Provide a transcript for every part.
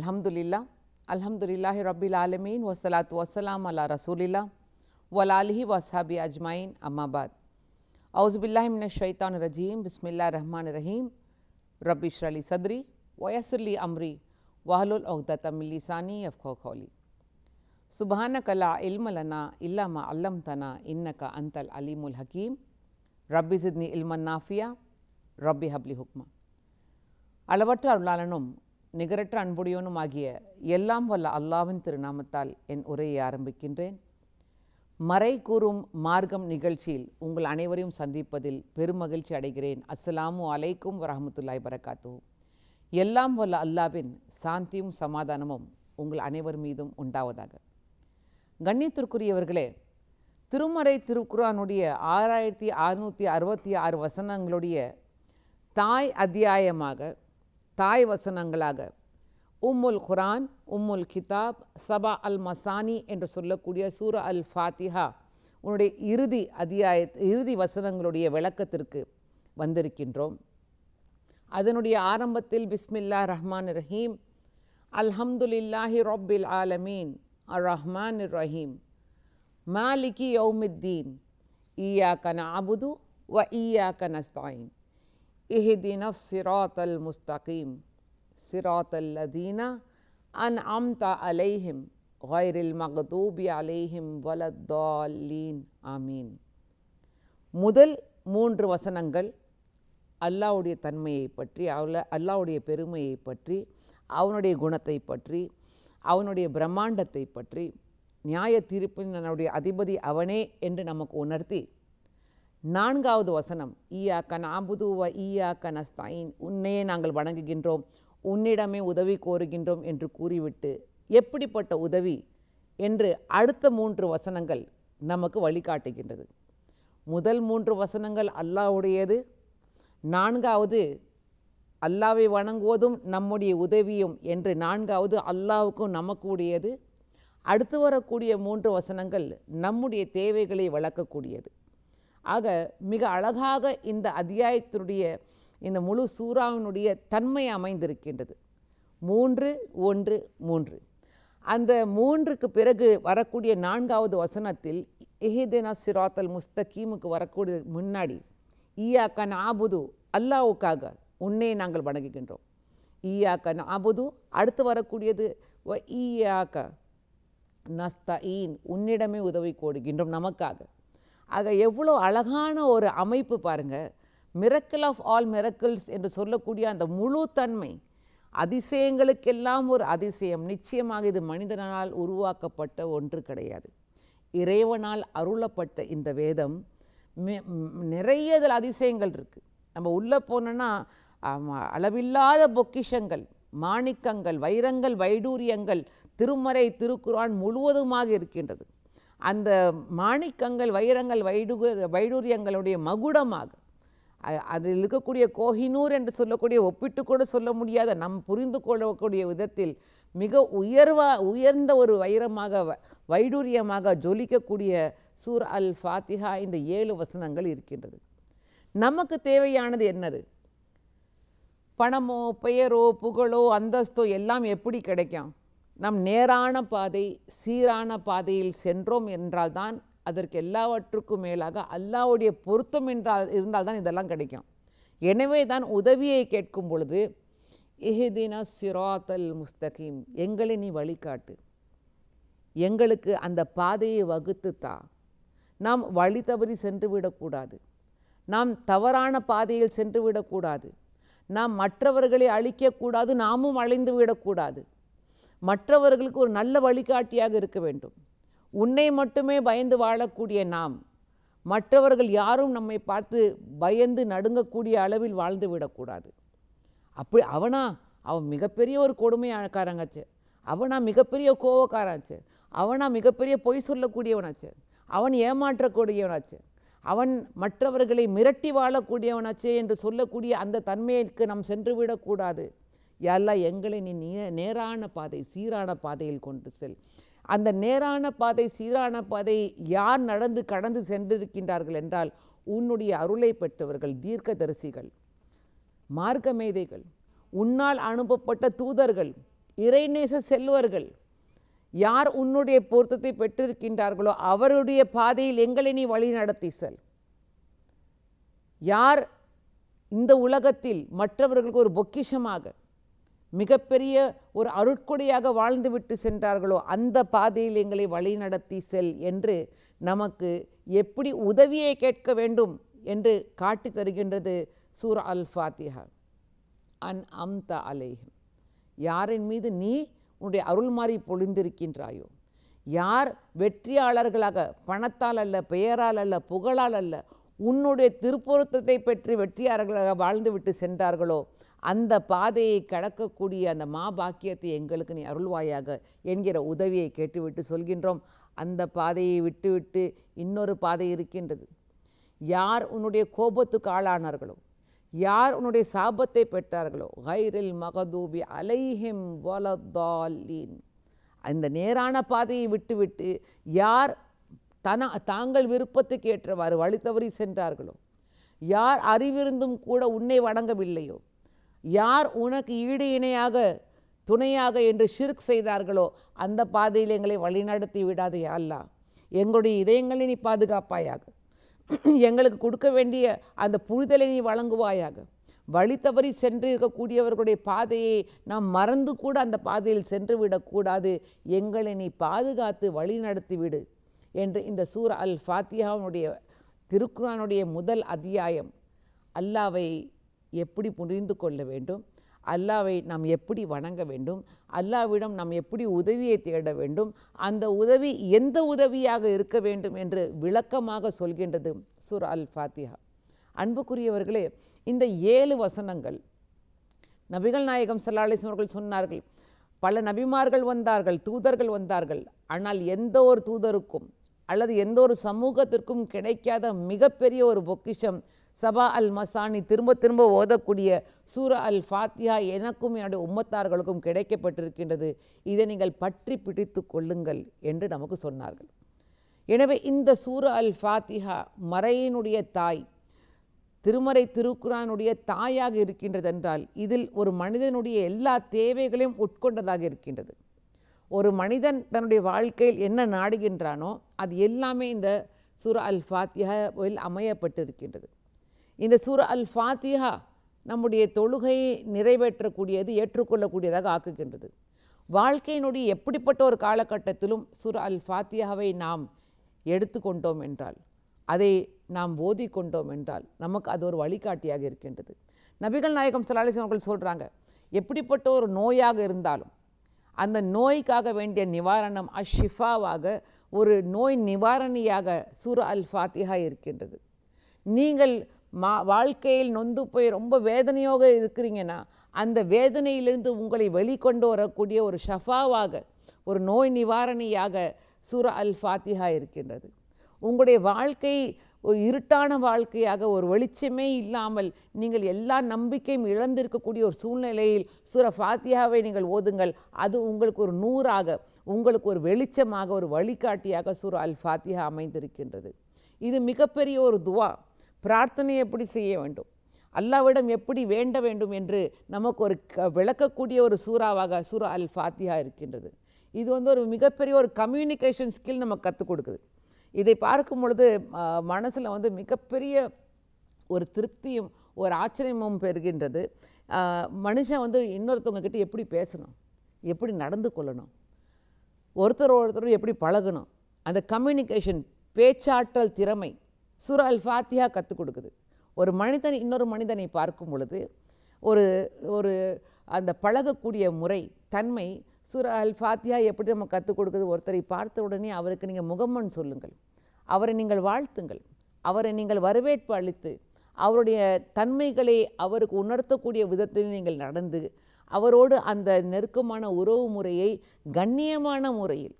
अल्हम्दुलिल्लाह अल्हम्दुलिल्लाह आलमीन वसलात वसलाम अला रसूलिल्लाह वलालही वसहाबी अजमाइन अम्माबाद अउज़बिल्लाशैतरजीम बसमिल्ल रहीम रबी शरली सदरी वयसरली अमरी वाहलतमिलसानी खौली सुबहान कला इल्म लना अल्लम तना इन्न का अंतल अलीमुल हकीम ரப்பி जिदनी इल्मन नाफ़िया रबी हबली हुक्मा அளவற்ற அருளாளனும் நிகரற்ற ஆகிய எல்லாம் வல்ல அல்லாவின் திருநாமத்தால் என் உரையை ஆரம்பிக்கின்றேன் மறை கூறும் மார்க்கம் நிகழ்ச்சியில் உங்கள் அனைவரையும் சந்திப்பதில் பெருமகிழ்ச்சி அடைகிறேன் அஸ்லாமு அலைக்கும் வரமத்துல்லாய் வரகாத்து எல்லாம் வல்ல அல்லாவின் சாந்தியும் சமாதானமும் உங்கள் அனைவர் மீதும் உண்டாவதாக கண்ணியத்திற்குரியவர்களே திருமறை திருக்குறானுடைய ஆறாயிரத்தி அறுநூற்றி அறுபத்தி ஆறு வசனங்களுடைய தாய் அத்தியாயமாக தாய் வசனங்களாக உம்முல் குரான் உம்முல் கிதாப் சபா அல் மசானி என்று சொல்லக்கூடிய சூர அல் ஃபாத்திஹா உன்னுடைய இறுதி அத்தியாய இறுதி வசனங்களுடைய விளக்கத்திற்கு வந்திருக்கின்றோம் அதனுடைய ஆரம்பத்தில் பிஸ்மில்லா ரஹ்மான் ரஹீம் அல்ஹம்துலில்லாஹி ரொப்பில் ஆலமீன் அர் ரஹ்மான் ரஹீம் மாலிகி யௌமித்தீன் ஈயா கன அபுது வ ஈயா கனஸ்தாயின் اهدنا الصراط المستقيم صراط الذين أنعمت عليهم غير المغضوب عليهم ولا الضالين ஆமீன் முதல் மூன்று வசனங்கள் அல்லாவுடைய தன்மையை பற்றி அவள அல்லாவுடைய பெருமையை பற்றி அவனுடைய குணத்தை பற்றி அவனுடைய பிரம்மாண்டத்தை பற்றி நியாய தீர்ப்பின் தன்னுடைய அதிபதி அவனே என்று நமக்கு உணர்த்தி நான்காவது வசனம் ஈயாக்க நாம்புதுவ ஈயாக்க நஸ்தாயின் உன்னையே நாங்கள் வணங்குகின்றோம் உன்னிடமே உதவி கோருகின்றோம் என்று கூறிவிட்டு எப்படிப்பட்ட உதவி என்று அடுத்த மூன்று வசனங்கள் நமக்கு வழிகாட்டுகின்றது முதல் மூன்று வசனங்கள் அல்லாவுடையது நான்காவது அல்லாவை வணங்குவதும் நம்முடைய உதவியும் என்று நான்காவது அல்லாவுக்கும் நமக்கு உடையது அடுத்து வரக்கூடிய மூன்று வசனங்கள் நம்முடைய தேவைகளை வளர்க்கக்கூடியது ஆக மிக அழகாக இந்த அத்தியாயத்தினுடைய இந்த முழு சூறாவினுடைய தன்மை அமைந்திருக்கின்றது மூன்று ஒன்று மூன்று அந்த மூன்றுக்கு பிறகு வரக்கூடிய நான்காவது வசனத்தில் எஹிதேனா சிராத்தல் முஸ்தகீமுக்கு வரக்கூடிய முன்னாடி ஈயாக்க ஆபுது அல்லாவுக்காக உன்னே நாங்கள் வணங்குகின்றோம் ஈயாக்க ஆபுது அடுத்து வரக்கூடியது ஈயாக்க நஸ்தீன் உன்னிடமே உதவி கோடுகின்றோம் நமக்காக ஆக எவ்வளோ அழகான ஒரு அமைப்பு பாருங்கள் மிரக்கிள் ஆஃப் ஆல் மிரக்கிள்ஸ் என்று சொல்லக்கூடிய அந்த முழு தன்மை அதிசயங்களுக்கெல்லாம் ஒரு அதிசயம் நிச்சயமாக இது மனிதனால் உருவாக்கப்பட்ட ஒன்று கிடையாது இறைவனால் அருளப்பட்ட இந்த வேதம் நிறைய இதில் அதிசயங்கள் இருக்குது நம்ம உள்ளே போனோன்னா அளவில்லாத பொக்கிஷங்கள் மாணிக்கங்கள் வைரங்கள் வைடூரியங்கள் திருமறை திருக்குரான் முழுவதுமாக இருக்கின்றது அந்த மாணிக்கங்கள் வைரங்கள் வைடுகு வைடூரியங்களுடைய மகுடமாக அதில் இருக்கக்கூடிய கோஹினூர் என்று சொல்லக்கூடிய ஒப்பிட்டு கூட சொல்ல முடியாத நம் புரிந்து கொள்ளக்கூடிய விதத்தில் மிக உயர்வா உயர்ந்த ஒரு வைரமாக வைடூரியமாக ஜொலிக்கக்கூடிய சூர் அல் ஃபாத்திஹா இந்த ஏழு வசனங்கள் இருக்கின்றது நமக்கு தேவையானது என்னது பணமோ பெயரோ புகழோ அந்தஸ்தோ எல்லாம் எப்படி கிடைக்கும் நம் நேரான பாதை சீரான பாதையில் சென்றோம் என்றால்தான் அதற்கு எல்லாவற்றுக்கும் மேலாக அல்லாவுடைய பொருத்தம் என்றால் இருந்தால் தான் இதெல்லாம் கிடைக்கும் எனவே தான் உதவியை கேட்கும் பொழுது எஹிதின சிராத்தல் முஸ்தகீம் எங்களை நீ வழிகாட்டு எங்களுக்கு அந்த பாதையை வகுத்து தா நாம் வழி தவறி சென்று விடக்கூடாது நாம் தவறான பாதையில் சென்று விடக்கூடாது நாம் மற்றவர்களை அழிக்கக்கூடாது நாமும் அழிந்து விடக்கூடாது மற்றவர்களுக்கு ஒரு நல்ல வழிகாட்டியாக இருக்க வேண்டும் உன்னை மட்டுமே பயந்து வாழக்கூடிய நாம் மற்றவர்கள் யாரும் நம்மை பார்த்து பயந்து நடுங்கக்கூடிய அளவில் வாழ்ந்து விடக்கூடாது அப்படி அவனா அவன் மிகப்பெரிய ஒரு கொடுமையானக்காரங்காச்சு அவனா மிகப்பெரிய கோவக்காராச்சு அவனா மிகப்பெரிய பொய் சொல்லக்கூடியவனாச்சு அவன் ஏமாற்றக்கூடியவனாச்சு அவன் மற்றவர்களை மிரட்டி வாழக்கூடியவனாச்சே என்று சொல்லக்கூடிய அந்த தன்மையிற்கு நாம் சென்று விடக்கூடாது யாரெல்லாம் எங்களை நீ நேரான பாதை சீரான பாதையில் கொண்டு செல் அந்த நேரான பாதை சீரான பாதை யார் நடந்து கடந்து சென்றிருக்கின்றார்கள் என்றால் உன்னுடைய அருளை பெற்றவர்கள் தீர்க்கதரிசிகள் மார்க்க மேதைகள் உன்னால் அனுப்பப்பட்ட தூதர்கள் இறைநேச செல்வர்கள் யார் உன்னுடைய பொருத்தத்தை பெற்றிருக்கின்றார்களோ அவருடைய பாதையில் எங்களை நீ வழி நடத்தி செல் யார் இந்த உலகத்தில் மற்றவர்களுக்கு ஒரு பொக்கிஷமாக மிகப்பெரிய ஒரு அருட்கொடையாக வாழ்ந்துவிட்டு சென்றார்களோ அந்த பாதையில் எங்களை வழிநடத்தி செல் என்று நமக்கு எப்படி உதவியை கேட்க வேண்டும் என்று காட்டி தருகின்றது சூர் அல் ஃபாத்திஹா அன் அம்த அலேஹிம் யாரின் மீது நீ உன்னுடைய மாறி பொழிந்திருக்கின்றாயோ யார் வெற்றியாளர்களாக பணத்தால் அல்ல பெயரால் அல்ல புகழால் அல்ல உன்னுடைய திருப்பொருத்தத்தை பெற்று வெற்றியாளர்களாக வாழ்ந்துவிட்டு சென்றார்களோ அந்த பாதையை கடக்கக்கூடிய அந்த மா பாக்கியத்தை எங்களுக்கு நீ அருள்வாயாக என்கிற உதவியை கேட்டுவிட்டு சொல்கின்றோம் அந்த பாதையை விட்டுவிட்டு இன்னொரு பாதை இருக்கின்றது யார் உன்னுடைய கோபத்துக்கு ஆளானார்களோ யார் உன்னுடைய சாபத்தை பெற்றார்களோ ஹைரில் மகதூபி அலைஹிம் வலதாலீன் அந்த நேரான பாதையை விட்டுவிட்டு யார் தன தாங்கள் விருப்பத்துக்கு ஏற்றவாறு வழி தவறி சென்றார்களோ யார் அறிவிருந்தும் கூட உன்னை வணங்கவில்லையோ யார் உனக்கு ஈடு இணையாக துணையாக என்று ஷிர்க் செய்தார்களோ அந்த பாதையில் எங்களை வழிநடத்தி விடாது அல்லா எங்களுடைய இதயங்களை நீ பாதுகாப்பாயாக எங்களுக்கு கொடுக்க வேண்டிய அந்த புரிதலை நீ வழங்குவாயாக வழி தவறி சென்று இருக்கக்கூடியவர்களுடைய பாதையை நாம் மறந்து கூட அந்த பாதையில் சென்று விடக்கூடாது எங்களை நீ பாதுகாத்து வழி விடு என்று இந்த சூர் அல் ஃபாத்தியாவுடைய திருக்குறானுடைய முதல் அத்தியாயம் அல்லாவை எப்படி புரிந்து கொள்ள வேண்டும் அல்லாவை நாம் எப்படி வணங்க வேண்டும் அல்லாவிடம் நாம் எப்படி உதவியை தேட வேண்டும் அந்த உதவி எந்த உதவியாக இருக்க வேண்டும் என்று விளக்கமாக சொல்கின்றது சுர் அல் ஃபாத்திஹா அன்புக்குரியவர்களே இந்த ஏழு வசனங்கள் நபிகள் நாயகம் சல்லாலிஸ் அவர்கள் சொன்னார்கள் பல நபிமார்கள் வந்தார்கள் தூதர்கள் வந்தார்கள் ஆனால் எந்த ஒரு தூதருக்கும் அல்லது எந்த ஒரு சமூகத்திற்கும் கிடைக்காத மிகப்பெரிய ஒரு பொக்கிஷம் சபா அல் மசானி திரும்ப திரும்ப ஓதக்கூடிய சூர அல் ஃபாத்தியா எனக்கும் என்னுடைய உம்மத்தார்களுக்கும் கிடைக்கப்பட்டிருக்கின்றது இதை நீங்கள் பற்றி பிடித்து கொள்ளுங்கள் என்று நமக்கு சொன்னார்கள் எனவே இந்த சூர அல் ஃபாத்திஹா மறையினுடைய தாய் திருமறை திருக்குறானுடைய தாயாக இருக்கின்றது என்றால் இதில் ஒரு மனிதனுடைய எல்லா தேவைகளையும் உட்கொண்டதாக இருக்கின்றது ஒரு மனிதன் தன்னுடைய வாழ்க்கையில் என்ன நாடுகின்றானோ அது எல்லாமே இந்த சுர அல் ஃபாத்தியாவில் அமையப்பட்டிருக்கின்றது இந்த சுர அல் ஃபாத்தியா நம்முடைய தொழுகையை நிறைவேற்றக்கூடியது ஏற்றுக்கொள்ளக்கூடியதாக ஆக்குகின்றது வாழ்க்கையினுடைய எப்படிப்பட்ட ஒரு காலகட்டத்திலும் சுர அல் ஃபாத்தியாவை நாம் எடுத்துக்கொண்டோம் என்றால் அதை நாம் ஓதிக்கொண்டோம் கொண்டோம் என்றால் நமக்கு அது ஒரு வழிகாட்டியாக இருக்கின்றது நபிகள் நாயகம் சலாலிசன் அவர்கள் சொல்கிறாங்க எப்படிப்பட்ட ஒரு நோயாக இருந்தாலும் அந்த நோய்க்காக வேண்டிய நிவாரணம் அஷிஃபாவாக ஒரு நோய் நிவாரணியாக சூர அல் ஃபாத்திஹா இருக்கின்றது நீங்கள் மா வாழ்க்கையில் நொந்து போய் ரொம்ப வேதனையோக இருக்கிறீங்கன்னா அந்த வேதனையிலிருந்து உங்களை வெளிக்கொண்டு வரக்கூடிய ஒரு ஷஃபாவாக ஒரு நோய் நிவாரணியாக சூர அல் ஃபாத்திஹா இருக்கின்றது உங்களுடைய வாழ்க்கை ஒரு இருட்டான வாழ்க்கையாக ஒரு வெளிச்சமே இல்லாமல் நீங்கள் எல்லா நம்பிக்கையும் இழந்திருக்கக்கூடிய ஒரு சூழ்நிலையில் சுர ஃபாத்தியாவை நீங்கள் ஓதுங்கள் அது உங்களுக்கு ஒரு நூறாக உங்களுக்கு ஒரு வெளிச்சமாக ஒரு வழிகாட்டியாக சுர அல் ஃபாத்தியா அமைந்திருக்கின்றது இது மிகப்பெரிய ஒரு துவா பிரார்த்தனை எப்படி செய்ய வேண்டும் அல்லாவிடம் எப்படி வேண்ட வேண்டும் என்று நமக்கு ஒரு விளக்கக்கூடிய ஒரு சூறாவாக சுர அல் ஃபாத்தியா இருக்கின்றது இது வந்து ஒரு மிகப்பெரிய ஒரு கம்யூனிகேஷன் ஸ்கில் நமக்கு கற்றுக் கொடுக்குது இதை பார்க்கும் பொழுது மனசில் வந்து மிகப்பெரிய ஒரு திருப்தியும் ஒரு ஆச்சரியமும் பெறுகின்றது மனுஷன் வந்து இன்னொருத்தவங்கக்கிட்ட எப்படி பேசணும் எப்படி நடந்து கொள்ளணும் ஒருத்தர் ஒருத்தரும் எப்படி பழகணும் அந்த கம்யூனிகேஷன் பேச்சாற்றல் திறமை சுர அல் ஃபாத்தியா கற்றுக் கொடுக்குது ஒரு மனிதன் இன்னொரு மனிதனை பார்க்கும் பொழுது ஒரு ஒரு அந்த பழகக்கூடிய முறை தன்மை சூரா அல் ஃபாத்தியா எப்படி நம்ம கற்றுக் கொடுக்குது ஒருத்தரை பார்த்த உடனே அவருக்கு நீங்கள் முகம்மன் சொல்லுங்கள் அவரை நீங்கள் வாழ்த்துங்கள் அவரை நீங்கள் வரவேற்பு அளித்து அவருடைய தன்மைகளை அவருக்கு உணர்த்தக்கூடிய விதத்தில் நீங்கள் நடந்து அவரோடு அந்த நெருக்கமான உறவு முறையை கண்ணியமான முறையில்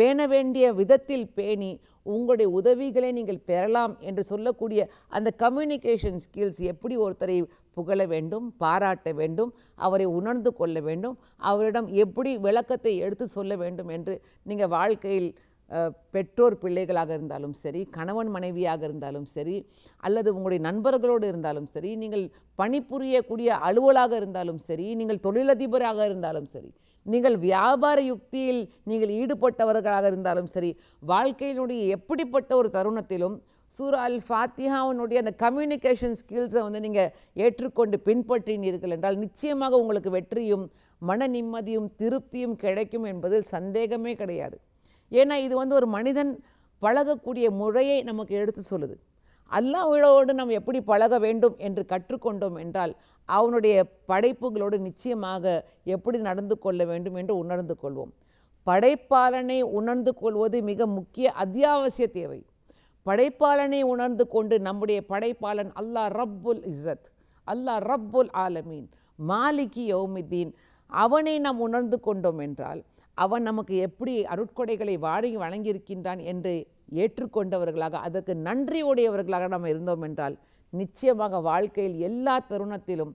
பேண வேண்டிய விதத்தில் பேணி உங்களுடைய உதவிகளை நீங்கள் பெறலாம் என்று சொல்லக்கூடிய அந்த கம்யூனிகேஷன் ஸ்கில்ஸ் எப்படி ஒருத்தரை புகழ வேண்டும் பாராட்ட வேண்டும் அவரை உணர்ந்து கொள்ள வேண்டும் அவரிடம் எப்படி விளக்கத்தை எடுத்து சொல்ல வேண்டும் என்று நீங்கள் வாழ்க்கையில் பெற்றோர் பிள்ளைகளாக இருந்தாலும் சரி கணவன் மனைவியாக இருந்தாலும் சரி அல்லது உங்களுடைய நண்பர்களோடு இருந்தாலும் சரி நீங்கள் பணிபுரியக்கூடிய அலுவலாக இருந்தாலும் சரி நீங்கள் தொழிலதிபராக இருந்தாலும் சரி நீங்கள் வியாபார யுக்தியில் நீங்கள் ஈடுபட்டவர்களாக இருந்தாலும் சரி வாழ்க்கையினுடைய எப்படிப்பட்ட ஒரு தருணத்திலும் சூரா அல் ஃபாத்தியாவுனுடைய அந்த கம்யூனிகேஷன் ஸ்கில்ஸை வந்து நீங்கள் ஏற்றுக்கொண்டு பின்பற்றினீர்கள் என்றால் நிச்சயமாக உங்களுக்கு வெற்றியும் மன நிம்மதியும் திருப்தியும் கிடைக்கும் என்பதில் சந்தேகமே கிடையாது ஏன்னா இது வந்து ஒரு மனிதன் பழகக்கூடிய முறையை நமக்கு எடுத்து சொல்லுது அல்லாஹோடு நாம் எப்படி பழக வேண்டும் என்று கற்றுக்கொண்டோம் என்றால் அவனுடைய படைப்புகளோடு நிச்சயமாக எப்படி நடந்து கொள்ள வேண்டும் என்று உணர்ந்து கொள்வோம் படைப்பாளனை உணர்ந்து கொள்வது மிக முக்கிய அத்தியாவசிய தேவை படைப்பாளனை உணர்ந்து கொண்டு நம்முடைய படைப்பாளன் அல்லாஹ் ரப்புல் இசத் அல்லாஹ் ரப்புல் ஆலமீன் மாலிகி யோமிதீன் அவனை நாம் உணர்ந்து கொண்டோம் என்றால் அவன் நமக்கு எப்படி அருட்கொடைகளை வாடகை வழங்கியிருக்கின்றான் என்று ஏற்றுக்கொண்டவர்களாக அதற்கு நன்றி உடையவர்களாக நாம் இருந்தோம் என்றால் நிச்சயமாக வாழ்க்கையில் எல்லா தருணத்திலும்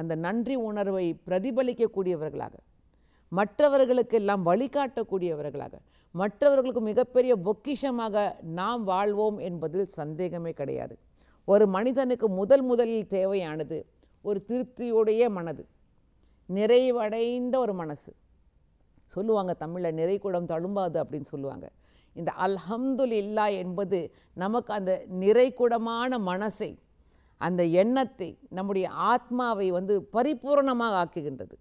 அந்த நன்றி உணர்வை பிரதிபலிக்கக்கூடியவர்களாக மற்றவர்களுக்கெல்லாம் வழிகாட்டக்கூடியவர்களாக மற்றவர்களுக்கு மிகப்பெரிய பொக்கிஷமாக நாம் வாழ்வோம் என்பதில் சந்தேகமே கிடையாது ஒரு மனிதனுக்கு முதல் முதலில் தேவையானது ஒரு திருப்தியுடைய மனது நிறைவடைந்த ஒரு மனசு சொல்லுவாங்க தமிழில் நிறைக்குடம் தழும்பாது அப்படின்னு சொல்லுவாங்க இந்த அல்ஹம்துல் இல்லா என்பது நமக்கு அந்த நிறைக்குடமான மனசை அந்த எண்ணத்தை நம்முடைய ஆத்மாவை வந்து பரிபூர்ணமாக ஆக்குகின்றது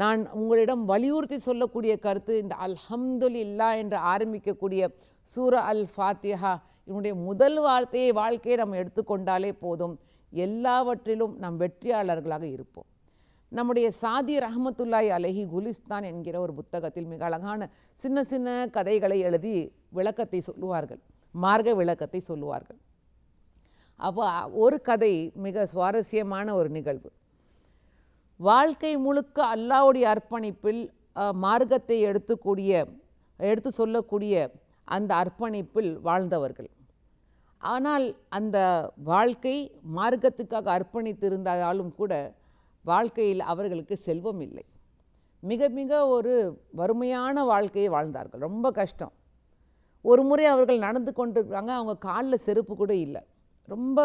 நான் உங்களிடம் வலியுறுத்தி சொல்லக்கூடிய கருத்து இந்த அல்ஹம்துல் இல்லா என்று ஆரம்பிக்கக்கூடிய சூர அல் ஃபாத்தியா இவனுடைய முதல் வார்த்தையை வாழ்க்கையை நம்ம எடுத்துக்கொண்டாலே போதும் எல்லாவற்றிலும் நம் வெற்றியாளர்களாக இருப்போம் நம்முடைய சாதி ரஹமத்துல்லாய் அலஹி குலிஸ்தான் என்கிற ஒரு புத்தகத்தில் மிக அழகான சின்ன சின்ன கதைகளை எழுதி விளக்கத்தை சொல்லுவார்கள் மார்க்க விளக்கத்தை சொல்லுவார்கள் அப்போ ஒரு கதை மிக சுவாரஸ்யமான ஒரு நிகழ்வு வாழ்க்கை முழுக்க அல்லாவுடைய அர்ப்பணிப்பில் மார்க்கத்தை எடுத்துக்கூடிய எடுத்து சொல்லக்கூடிய அந்த அர்ப்பணிப்பில் வாழ்ந்தவர்கள் ஆனால் அந்த வாழ்க்கை மார்க்கத்துக்காக அர்ப்பணித்திருந்தாலும் கூட வாழ்க்கையில் அவர்களுக்கு செல்வம் இல்லை மிக மிக ஒரு வறுமையான வாழ்க்கையை வாழ்ந்தார்கள் ரொம்ப கஷ்டம் ஒரு முறை அவர்கள் நடந்து கொண்டிருக்கிறாங்க அவங்க காலில் செருப்பு கூட இல்லை ரொம்ப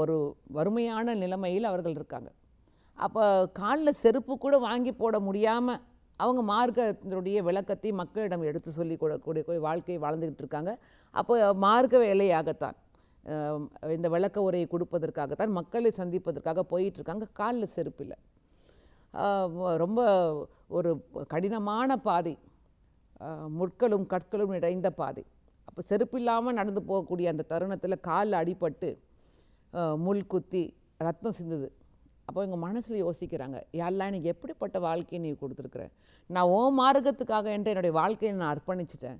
ஒரு வறுமையான நிலைமையில் அவர்கள் இருக்காங்க அப்போ காலில் செருப்பு கூட வாங்கி போட முடியாமல் அவங்க மார்க்கத்தினுடைய விளக்கத்தை மக்களிடம் எடுத்து சொல்லி கூடக்கூடிய வாழ்க்கையை வாழ்ந்துக்கிட்டு இருக்காங்க அப்போ மார்க்க வேலையாகத்தான் இந்த விளக்க உரையை கொடுப்பதற்காகத்தான் மக்களை சந்திப்பதற்காக போயிட்டுருக்காங்க காலில் செருப்பில் ரொம்ப ஒரு கடினமான பாதை முட்களும் கற்களும் நிறைந்த பாதை அப்போ செருப்பில்லாமல் நடந்து போகக்கூடிய அந்த தருணத்தில் காலில் அடிபட்டு முள் குத்தி ரத்தம் சிந்தது அப்போ எங்கள் மனசில் யோசிக்கிறாங்க யாரெல்லாம் எனக்கு எப்படிப்பட்ட வாழ்க்கையை நீ கொடுத்துருக்குற நான் ஓ மார்க்கத்துக்காக என்று என்னுடைய வாழ்க்கையை நான் அர்ப்பணிச்சிட்டேன்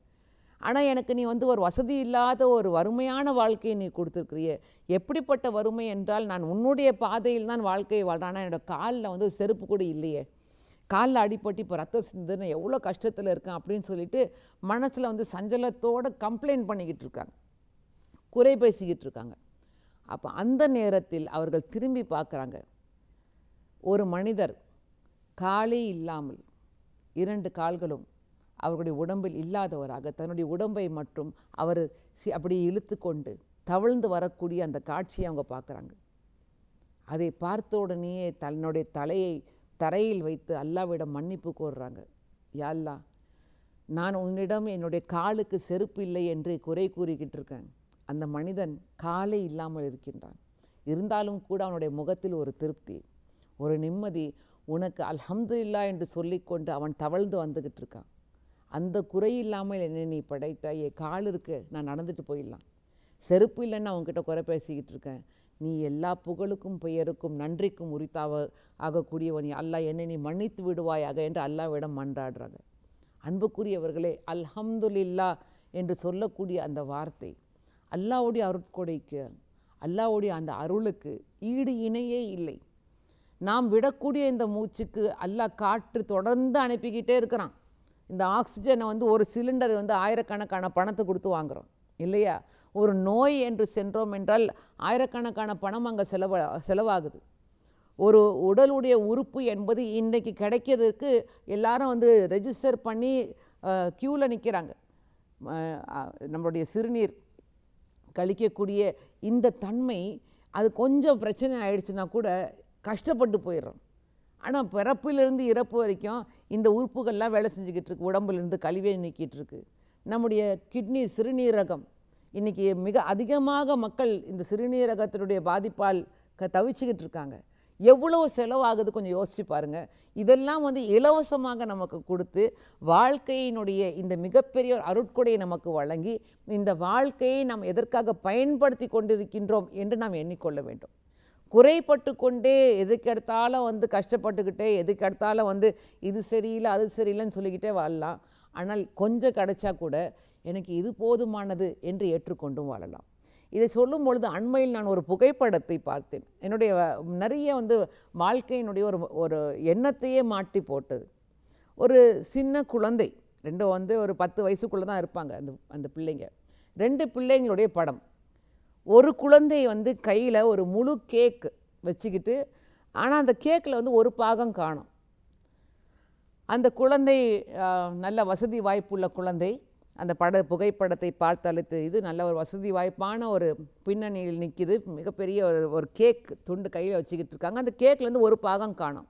ஆனால் எனக்கு நீ வந்து ஒரு வசதி இல்லாத ஒரு வறுமையான வாழ்க்கையை நீ கொடுத்துருக்குறிய எப்படிப்பட்ட வறுமை என்றால் நான் உன்னுடைய பாதையில் தான் வாழ்க்கையை வாழ்கிறேன் ஆனால் என்னோடய காலில் வந்து செருப்பு கூட இல்லையே காலில் அடிப்பட்டு இப்போ ரத்தம் சிந்தனை எவ்வளோ கஷ்டத்தில் இருக்கேன் அப்படின்னு சொல்லிட்டு மனசில் வந்து சஞ்சலத்தோடு கம்ப்ளைண்ட் பண்ணிக்கிட்டு இருக்காங்க குறை பேசிக்கிட்டு இருக்காங்க அப்போ அந்த நேரத்தில் அவர்கள் திரும்பி பார்க்குறாங்க ஒரு மனிதர் காலே இல்லாமல் இரண்டு கால்களும் அவருடைய உடம்பில் இல்லாதவராக தன்னுடைய உடம்பை மட்டும் அவர் அப்படி இழுத்து கொண்டு தவழ்ந்து வரக்கூடிய அந்த காட்சியை அவங்க பார்க்குறாங்க அதை பார்த்த உடனேயே தன்னுடைய தலையை தரையில் வைத்து அல்லாவிடம் மன்னிப்பு கோர்றாங்க யாழ்லா நான் உன்னிடம் என்னுடைய காலுக்கு செருப்பு இல்லை என்று குறை கூறிக்கிட்டு இருக்கேன் அந்த மனிதன் காலே இல்லாமல் இருக்கின்றான் இருந்தாலும் கூட அவனுடைய முகத்தில் ஒரு திருப்தி ஒரு நிம்மதி உனக்கு அல்ஹம்துல்லா என்று சொல்லிக்கொண்டு அவன் தவழ்ந்து வந்துக்கிட்டு இருக்கான் அந்த குறை இல்லாமல் என்னை நீ படைத்த என் கால் இருக்கு நான் நடந்துட்டு போயிடலாம் செருப்பு இல்லைன்னு அவங்ககிட்ட குறை பேசிக்கிட்டு இருக்கேன் நீ எல்லா புகழுக்கும் பெயருக்கும் நன்றிக்கும் உரித்தாவ ஆகக்கூடியவன் அல்லா என்னை நீ மன்னித்து விடுவாயாக என்று அல்லாவிடம் மன்றாடுறாங்க அன்புக்குரியவர்களே அல்ஹம்துல்லா என்று சொல்லக்கூடிய அந்த வார்த்தை அல்லாவுடைய அருட்கொடைக்கு அல்லாவுடைய அந்த அருளுக்கு ஈடு இணையே இல்லை நாம் விடக்கூடிய இந்த மூச்சுக்கு அல்லா காற்று தொடர்ந்து அனுப்பிக்கிட்டே இருக்கிறான் இந்த ஆக்சிஜனை வந்து ஒரு சிலிண்டர் வந்து ஆயிரக்கணக்கான பணத்தை கொடுத்து வாங்குகிறோம் இல்லையா ஒரு நோய் என்று சென்றோம் என்றால் ஆயிரக்கணக்கான பணம் அங்கே செலவ செலவாகுது ஒரு உடலுடைய உறுப்பு என்பது இன்றைக்கு கிடைக்கிறதுக்கு எல்லாரும் வந்து ரெஜிஸ்டர் பண்ணி க்யூவில் நிற்கிறாங்க நம்மளுடைய சிறுநீர் கழிக்கக்கூடிய இந்த தன்மை அது கொஞ்சம் பிரச்சனை ஆயிடுச்சுன்னா கூட கஷ்டப்பட்டு போயிடுறோம் ஆனால் பிறப்பிலிருந்து இறப்பு வரைக்கும் இந்த உறுப்புகள்லாம் வேலை செஞ்சுக்கிட்டு இருக்கு உடம்புலேருந்து கழிவே நீக்கிட்டு இருக்கு நம்முடைய கிட்னி சிறுநீரகம் இன்றைக்கி மிக அதிகமாக மக்கள் இந்த சிறுநீரகத்தினுடைய பாதிப்பால் க தவிச்சுக்கிட்டு இருக்காங்க எவ்வளோ செலவாகுது கொஞ்சம் யோசித்து பாருங்கள் இதெல்லாம் வந்து இலவசமாக நமக்கு கொடுத்து வாழ்க்கையினுடைய இந்த மிகப்பெரிய ஒரு அருட்கொடையை நமக்கு வழங்கி இந்த வாழ்க்கையை நாம் எதற்காக பயன்படுத்தி கொண்டிருக்கின்றோம் என்று நாம் எண்ணிக்கொள்ள வேண்டும் குறைப்பட்டு கொண்டே எதுக்கெடுத்தாலும் வந்து கஷ்டப்பட்டுக்கிட்டே எதுக்கெடுத்தாலும் வந்து இது சரியில்லை அது சரியில்லைன்னு சொல்லிக்கிட்டே வாழலாம் ஆனால் கொஞ்சம் கிடச்சா கூட எனக்கு இது போதுமானது என்று ஏற்றுக்கொண்டும் வாழலாம் இதை சொல்லும் பொழுது அண்மையில் நான் ஒரு புகைப்படத்தை பார்த்தேன் என்னுடைய நிறைய வந்து வாழ்க்கையினுடைய ஒரு ஒரு எண்ணத்தையே மாட்டி போட்டது ஒரு சின்ன குழந்தை ரெண்டும் வந்து ஒரு பத்து வயசுக்குள்ளே தான் இருப்பாங்க அந்த அந்த பிள்ளைங்க ரெண்டு பிள்ளைங்களுடைய படம் ஒரு குழந்தை வந்து கையில் ஒரு முழு கேக்கு வச்சுக்கிட்டு ஆனால் அந்த கேக்கில் வந்து ஒரு பாகம் காணும் அந்த குழந்தை நல்ல வசதி வாய்ப்புள்ள குழந்தை அந்த பட புகைப்படத்தை பார்த்தாலே இது நல்ல ஒரு வசதி வாய்ப்பான ஒரு பின்னணியில் நிற்கிது மிகப்பெரிய ஒரு ஒரு கேக் துண்டு கையில் வச்சுக்கிட்டு இருக்காங்க அந்த கேக்கில் வந்து ஒரு பாகம் காணும்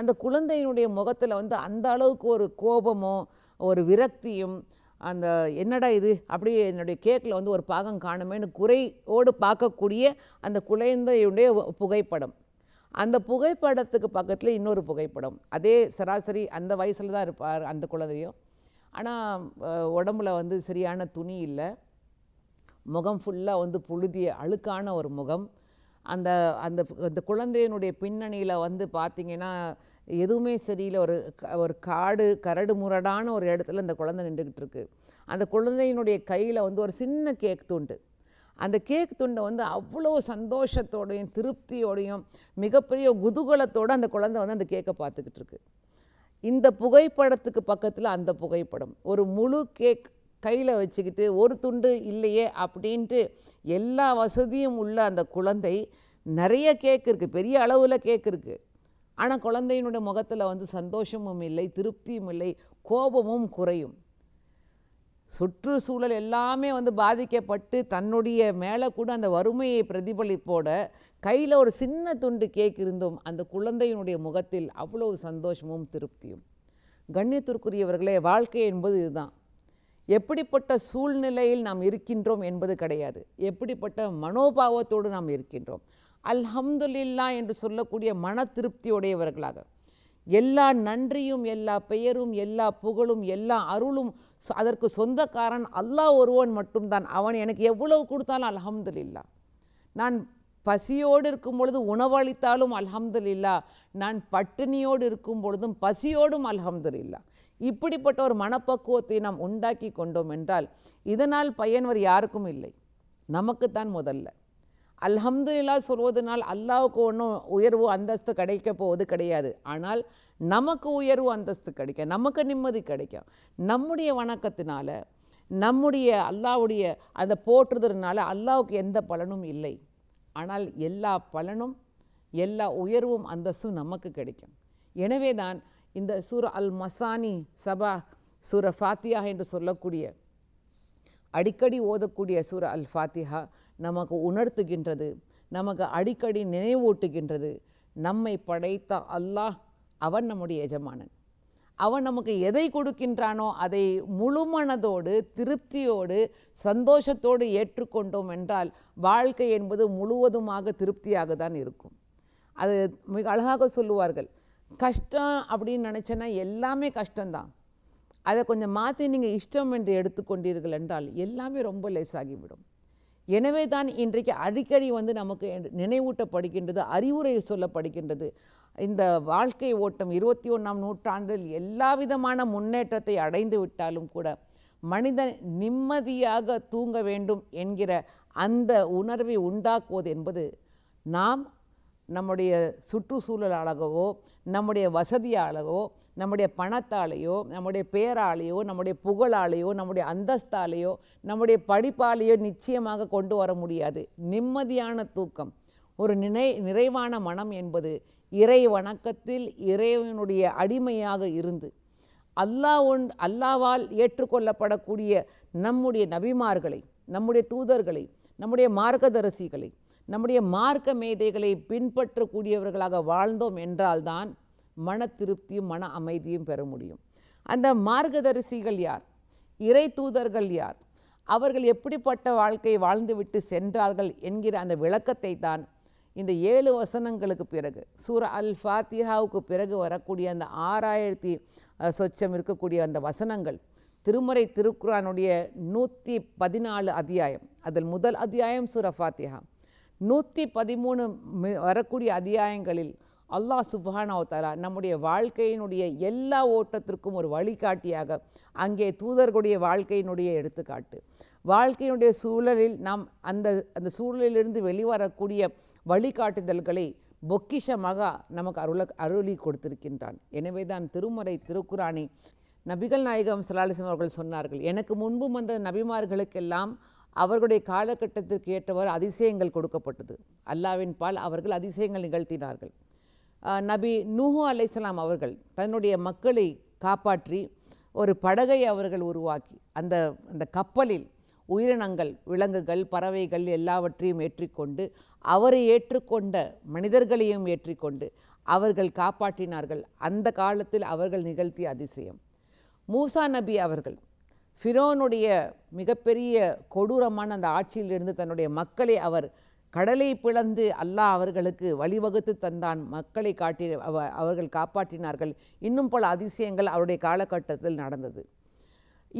அந்த குழந்தையினுடைய முகத்தில் வந்து அந்த அளவுக்கு ஒரு கோபமோ ஒரு விரக்தியும் அந்த என்னடா இது அப்படி என்னுடைய கேக்கில் வந்து ஒரு பாகம் காணுமேன்னு குறையோடு பார்க்கக்கூடிய அந்த குழந்தையுடைய புகைப்படம் அந்த புகைப்படத்துக்கு பக்கத்தில் இன்னொரு புகைப்படம் அதே சராசரி அந்த வயசில் தான் இருப்பார் அந்த குழந்தையும் ஆனால் உடம்புல வந்து சரியான துணி இல்லை முகம் ஃபுல்லாக வந்து புழுதிய அழுக்கான ஒரு முகம் அந்த அந்த அந்த குழந்தையினுடைய பின்னணியில் வந்து பார்த்திங்கன்னா எதுவுமே சரியில்லை ஒரு ஒரு காடு கரடு முரடான ஒரு இடத்துல அந்த குழந்தை நின்றுக்கிட்டு இருக்குது அந்த குழந்தையினுடைய கையில் வந்து ஒரு சின்ன கேக் துண்டு அந்த கேக் துண்டை வந்து அவ்வளோ சந்தோஷத்தோடையும் திருப்தியோடையும் மிகப்பெரிய குதூகலத்தோடு அந்த குழந்தை வந்து அந்த கேக்கை பார்த்துக்கிட்டு இருக்கு இந்த புகைப்படத்துக்கு பக்கத்தில் அந்த புகைப்படம் ஒரு முழு கேக் கையில் வச்சுக்கிட்டு ஒரு துண்டு இல்லையே அப்படின்ட்டு எல்லா வசதியும் உள்ள அந்த குழந்தை நிறைய கேக் இருக்குது பெரிய அளவில் கேக் இருக்குது ஆனால் குழந்தையினுடைய முகத்தில் வந்து சந்தோஷமும் இல்லை திருப்தியும் இல்லை கோபமும் குறையும் சுற்றுச்சூழல் எல்லாமே வந்து பாதிக்கப்பட்டு தன்னுடைய மேலே கூட அந்த வறுமையை பிரதிபலிப்போட கையில் ஒரு சின்ன துண்டு கேக் இருந்தும் அந்த குழந்தையினுடைய முகத்தில் அவ்வளவு சந்தோஷமும் திருப்தியும் கண்ணியத்திற்குரியவர்களே வாழ்க்கை என்பது இதுதான் எப்படிப்பட்ட சூழ்நிலையில் நாம் இருக்கின்றோம் என்பது கிடையாது எப்படிப்பட்ட மனோபாவத்தோடு நாம் இருக்கின்றோம் அல்ஹம்துல்லா என்று சொல்லக்கூடிய மன திருப்தியுடையவர்களாக எல்லா நன்றியும் எல்லா பெயரும் எல்லா புகழும் எல்லா அருளும் அதற்கு சொந்தக்காரன் அல்லாஹ் ஒருவன் மட்டும்தான் அவன் எனக்கு எவ்வளவு கொடுத்தாலும் அல்ஹம்துல்லா நான் பசியோடு இருக்கும் பொழுது உணவளித்தாலும் அல்ஹம்துல்லா நான் பட்டினியோடு இருக்கும் பொழுதும் பசியோடும் அல்ஹம்துல்லா இப்படிப்பட்ட ஒரு மனப்பக்குவத்தை நாம் உண்டாக்கி கொண்டோம் என்றால் இதனால் பயன்வர் யாருக்கும் இல்லை நமக்குத்தான் முதல்ல அல்ஹம்துல்லா சொல்வதனால் அல்லாவுக்கு ஒன்றும் உயர்வு அந்தஸ்து கிடைக்க போவது கிடையாது ஆனால் நமக்கு உயர்வு அந்தஸ்து கிடைக்கும் நமக்கு நிம்மதி கிடைக்கும் நம்முடைய வணக்கத்தினால நம்முடைய அல்லாவுடைய அந்த போற்றுதல்னால அல்லாவுக்கு எந்த பலனும் இல்லை ஆனால் எல்லா பலனும் எல்லா உயர்வும் அந்தஸ்தும் நமக்கு கிடைக்கும் எனவே தான் இந்த சூர் அல் மசானி சபா சூர ஃபாத்தியா என்று சொல்லக்கூடிய அடிக்கடி ஓதக்கூடிய சூர் அல் ஃபாத்தியா நமக்கு உணர்த்துகின்றது நமக்கு அடிக்கடி நினைவூட்டுகின்றது நம்மை படைத்த அல்லாஹ் அவன் நம்முடைய எஜமானன் அவன் நமக்கு எதை கொடுக்கின்றானோ அதை முழுமனதோடு திருப்தியோடு சந்தோஷத்தோடு ஏற்றுக்கொண்டோம் என்றால் வாழ்க்கை என்பது முழுவதுமாக திருப்தியாக தான் இருக்கும் அது மிக அழகாக சொல்லுவார்கள் கஷ்டம் அப்படின்னு நினச்சேன்னா எல்லாமே கஷ்டம்தான் அதை கொஞ்சம் மாற்றி நீங்கள் இஷ்டம் என்று எடுத்துக்கொண்டீர்கள் என்றால் எல்லாமே ரொம்ப லேசாகிவிடும் எனவே தான் இன்றைக்கு அடிக்கடி வந்து நமக்கு நினைவூட்டப்படுகின்றது அறிவுரை சொல்லப்படுகின்றது இந்த வாழ்க்கை ஓட்டம் இருபத்தி ஒன்றாம் நூற்றாண்டில் எல்லா விதமான முன்னேற்றத்தை அடைந்து விட்டாலும் கூட மனிதன் நிம்மதியாக தூங்க வேண்டும் என்கிற அந்த உணர்வை உண்டாக்குவது என்பது நாம் நம்முடைய அழகவோ நம்முடைய வசதியாலவோ நம்முடைய பணத்தாலேயோ நம்முடைய பேராலேயோ நம்முடைய புகழாலேயோ நம்முடைய அந்தஸ்தாலேயோ நம்முடைய படிப்பாலேயோ நிச்சயமாக கொண்டு வர முடியாது நிம்மதியான தூக்கம் ஒரு நினை நிறைவான மனம் என்பது இறை வணக்கத்தில் இறைவனுடைய அடிமையாக இருந்து அல்லா ஒன் அல்லாவால் ஏற்றுக்கொள்ளப்படக்கூடிய நம்முடைய நபிமார்களை நம்முடைய தூதர்களை நம்முடைய மார்க்கதரிசிகளை நம்முடைய மார்க்க மேதைகளை பின்பற்றக்கூடியவர்களாக வாழ்ந்தோம் என்றால்தான் மன திருப்தியும் மன அமைதியும் பெற முடியும் அந்த மார்க்கதரிசிகள் யார் இறை தூதர்கள் யார் அவர்கள் எப்படிப்பட்ட வாழ்க்கை வாழ்ந்துவிட்டு சென்றார்கள் என்கிற அந்த விளக்கத்தை தான் இந்த ஏழு வசனங்களுக்கு பிறகு சூர அல் ஃபாத்திஹாவுக்கு பிறகு வரக்கூடிய அந்த ஆறாயிரத்தி சொச்சம் இருக்கக்கூடிய அந்த வசனங்கள் திருமறை திருக்குறானுடைய நூற்றி பதினாலு அத்தியாயம் அதில் முதல் அத்தியாயம் சூர ஃபாத்திஹா நூற்றி பதிமூணு வரக்கூடிய அத்தியாயங்களில் அல்லாஹ் சுபானாவத்தாலா நம்முடைய வாழ்க்கையினுடைய எல்லா ஓட்டத்திற்கும் ஒரு வழிகாட்டியாக அங்கே தூதர்களுடைய வாழ்க்கையினுடைய எடுத்துக்காட்டு வாழ்க்கையினுடைய சூழலில் நாம் அந்த அந்த சூழலிலிருந்து வெளிவரக்கூடிய வழிகாட்டுதல்களை பொக்கிஷமாக நமக்கு அருள அருளி கொடுத்திருக்கின்றான் எனவே தான் திருமறை திருக்குறானி நபிகள் நாயகம் சலாலிசம் அவர்கள் சொன்னார்கள் எனக்கு முன்பும் வந்த நபிமார்களுக்கெல்லாம் அவர்களுடைய காலகட்டத்திற்கு ஏற்றவாறு அதிசயங்கள் கொடுக்கப்பட்டது அல்லாவின் பால் அவர்கள் அதிசயங்கள் நிகழ்த்தினார்கள் நபி நூஹு அலைசலாம் அவர்கள் தன்னுடைய மக்களை காப்பாற்றி ஒரு படகை அவர்கள் உருவாக்கி அந்த அந்த கப்பலில் உயிரினங்கள் விலங்குகள் பறவைகள் எல்லாவற்றையும் ஏற்றிக்கொண்டு அவரை ஏற்றுக்கொண்ட மனிதர்களையும் ஏற்றிக்கொண்டு அவர்கள் காப்பாற்றினார்கள் அந்த காலத்தில் அவர்கள் நிகழ்த்திய அதிசயம் மூசா நபி அவர்கள் ஃபிரோனுடைய மிகப்பெரிய கொடூரமான அந்த ஆட்சியிலிருந்து தன்னுடைய மக்களை அவர் கடலை பிளந்து அல்லாஹ் அவர்களுக்கு வழிவகுத்து தந்தான் மக்களை காட்டி அவர்கள் காப்பாற்றினார்கள் இன்னும் பல அதிசயங்கள் அவருடைய காலகட்டத்தில் நடந்தது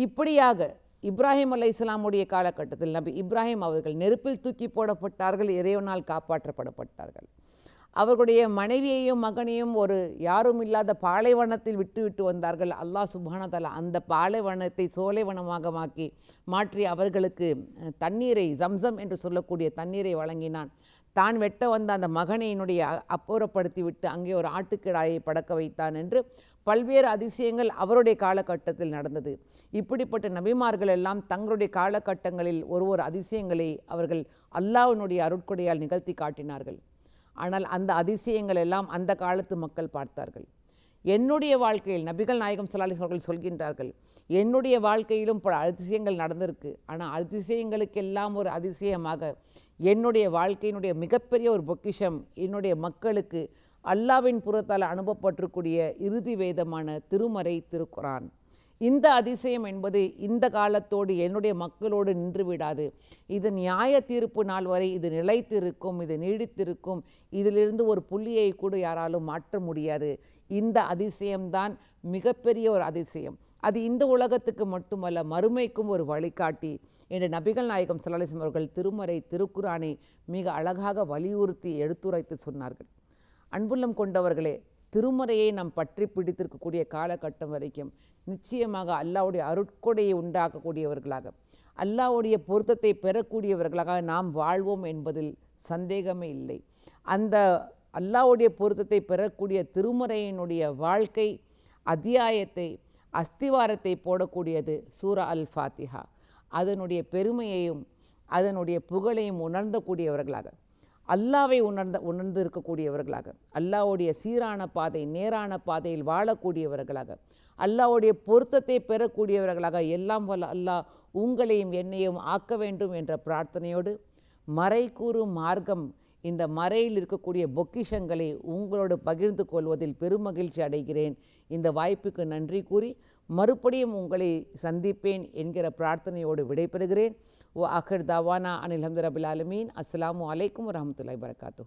இப்படியாக இப்ராஹிம் அல்ல இஸ்லாமுடைய காலகட்டத்தில் நபி இப்ராஹிம் அவர்கள் நெருப்பில் தூக்கி போடப்பட்டார்கள் இறைவனால் காப்பாற்றப்படப்பட்டார்கள் அவர்களுடைய மனைவியையும் மகனையும் ஒரு யாரும் இல்லாத பாலைவனத்தில் விட்டுவிட்டு வந்தார்கள் அல்லாஹ் சுபானதலா அந்த பாலைவனத்தை சோலைவனமாக மாக்கி மாற்றி அவர்களுக்கு தண்ணீரை ஜம்சம் என்று சொல்லக்கூடிய தண்ணீரை வழங்கினான் தான் வெட்ட வந்த அந்த மகனையினுடைய அப்புறப்படுத்தி விட்டு அங்கே ஒரு ஆட்டுக்கிடாயை படக்க வைத்தான் என்று பல்வேறு அதிசயங்கள் அவருடைய காலகட்டத்தில் நடந்தது இப்படிப்பட்ட நபிமார்கள் எல்லாம் தங்களுடைய காலகட்டங்களில் ஒரு ஒரு அதிசயங்களை அவர்கள் அல்லாவினுடைய அருட்கொடையால் நிகழ்த்தி காட்டினார்கள் ஆனால் அந்த அதிசயங்கள் எல்லாம் அந்த காலத்து மக்கள் பார்த்தார்கள் என்னுடைய வாழ்க்கையில் நபிகள் நாயகம் சலாலிஸ் அவர்கள் சொல்கின்றார்கள் என்னுடைய வாழ்க்கையிலும் பல அதிசயங்கள் நடந்திருக்கு ஆனால் அதிசயங்களுக்கெல்லாம் ஒரு அதிசயமாக என்னுடைய வாழ்க்கையினுடைய மிகப்பெரிய ஒரு பொக்கிஷம் என்னுடைய மக்களுக்கு அல்லாவின் புறத்தால் அனுப்பப்பட்டிருக்கூடிய இறுதி வேதமான திருமறை திருக்குறான் இந்த அதிசயம் என்பது இந்த காலத்தோடு என்னுடைய மக்களோடு நின்று விடாது இது நியாய தீர்ப்பு நாள் வரை இது நிலைத்திருக்கும் இது நீடித்திருக்கும் இதிலிருந்து ஒரு புள்ளியை கூட யாராலும் மாற்ற முடியாது இந்த அதிசயம்தான் மிகப்பெரிய ஒரு அதிசயம் அது இந்த உலகத்துக்கு மட்டுமல்ல மறுமைக்கும் ஒரு வழிகாட்டி என்று நபிகள் நாயகம் சலாலிசம் அவர்கள் திருமறை திருக்குறானை மிக அழகாக வலியுறுத்தி எடுத்துரைத்து சொன்னார்கள் அன்புள்ளம் கொண்டவர்களே திருமுறையை நாம் பற்றி பிடித்திருக்கக்கூடிய காலகட்டம் வரைக்கும் நிச்சயமாக அல்லாவுடைய அருட்கொடையை உண்டாக்கக்கூடியவர்களாக அல்லாவுடைய பொருத்தத்தை பெறக்கூடியவர்களாக நாம் வாழ்வோம் என்பதில் சந்தேகமே இல்லை அந்த அல்லாவுடைய பொருத்தத்தை பெறக்கூடிய திருமுறையினுடைய வாழ்க்கை அத்தியாயத்தை அஸ்திவாரத்தை போடக்கூடியது சூரா அல் ஃபாத்திஹா அதனுடைய பெருமையையும் அதனுடைய புகழையும் உணர்ந்தக்கூடியவர்களாக அல்லாவை உணர்ந்த உணர்ந்து இருக்கக்கூடியவர்களாக அல்லாவுடைய சீரான பாதை நேரான பாதையில் வாழக்கூடியவர்களாக அல்லாவுடைய பொருத்தத்தை பெறக்கூடியவர்களாக எல்லாம் வல்ல அல்லாஹ் உங்களையும் என்னையும் ஆக்க வேண்டும் என்ற பிரார்த்தனையோடு மறை கூறும் மார்க்கம் இந்த மறையில் இருக்கக்கூடிய பொக்கிஷங்களை உங்களோடு பகிர்ந்து கொள்வதில் பெருமகிழ்ச்சி அடைகிறேன் இந்த வாய்ப்புக்கு நன்றி கூறி மறுபடியும் உங்களை சந்திப்பேன் என்கிற பிரார்த்தனையோடு விடைபெறுகிறேன் व आखिर दावाना अनिलहमद रबालमीन अल्लाम वरहमल वर्का